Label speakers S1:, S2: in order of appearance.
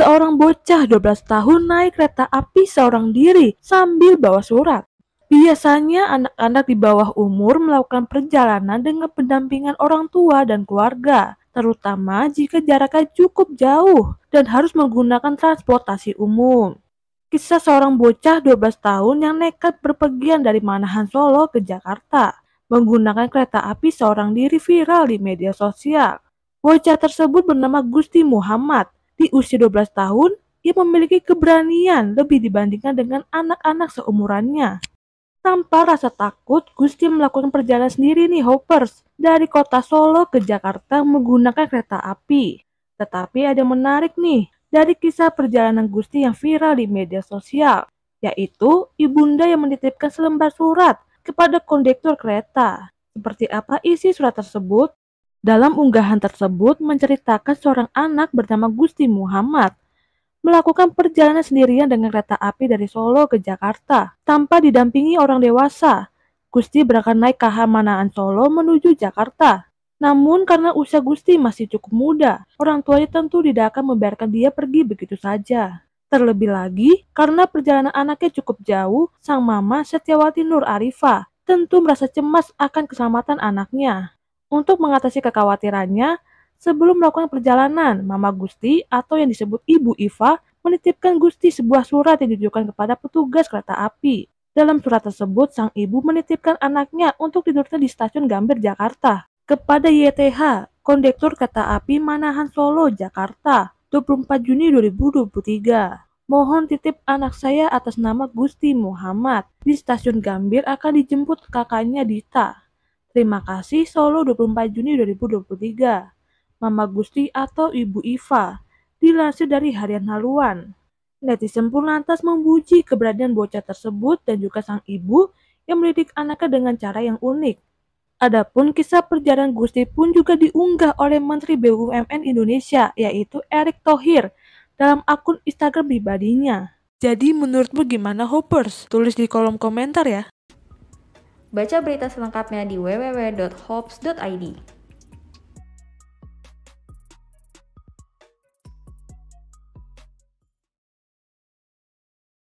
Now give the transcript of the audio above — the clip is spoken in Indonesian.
S1: seorang bocah 12 tahun naik kereta api seorang diri sambil bawa surat. Biasanya anak-anak di bawah umur melakukan perjalanan dengan pendampingan orang tua dan keluarga, terutama jika jaraknya cukup jauh dan harus menggunakan transportasi umum. Kisah seorang bocah 12 tahun yang nekat berpergian dari Manahan Solo ke Jakarta menggunakan kereta api seorang diri viral di media sosial. Bocah tersebut bernama Gusti Muhammad di usia 12 tahun, ia memiliki keberanian lebih dibandingkan dengan anak-anak seumurannya. Tanpa rasa takut, Gusti melakukan perjalanan sendiri nih Hoppers dari kota Solo ke Jakarta menggunakan kereta api. Tetapi ada menarik nih dari kisah perjalanan Gusti yang viral di media sosial, yaitu ibunda yang menitipkan selembar surat kepada kondektur kereta. Seperti apa isi surat tersebut? Dalam unggahan tersebut menceritakan seorang anak bernama Gusti Muhammad melakukan perjalanan sendirian dengan kereta api dari Solo ke Jakarta tanpa didampingi orang dewasa. Gusti berangkat naik KH Manaan Solo menuju Jakarta. Namun karena usia Gusti masih cukup muda, orang tuanya tentu tidak akan membiarkan dia pergi begitu saja. Terlebih lagi, karena perjalanan anaknya cukup jauh, sang mama Setiawati Nur Arifa tentu merasa cemas akan keselamatan anaknya. Untuk mengatasi kekhawatirannya, sebelum melakukan perjalanan, Mama Gusti atau yang disebut Ibu Iva menitipkan Gusti sebuah surat yang ditujukan kepada petugas kereta api. Dalam surat tersebut, sang ibu menitipkan anaknya untuk tidurnya di stasiun Gambir, Jakarta. Kepada YTH, kondektur kereta api Manahan Solo, Jakarta, 24 Juni 2023. Mohon titip anak saya atas nama Gusti Muhammad. Di stasiun Gambir akan dijemput kakaknya Dita. Terima kasih Solo 24 Juni 2023. Mama Gusti atau Ibu Iva, dilansir dari Harian Haluan. Netizen pun lantas memuji keberadaan bocah tersebut dan juga sang ibu yang mendidik anaknya dengan cara yang unik. Adapun kisah perjalanan Gusti pun juga diunggah oleh Menteri BUMN Indonesia, yaitu Erick Thohir, dalam akun Instagram pribadinya. Jadi menurutmu gimana Hoppers? Tulis di kolom komentar ya. Baca berita selengkapnya di www.hopes.id.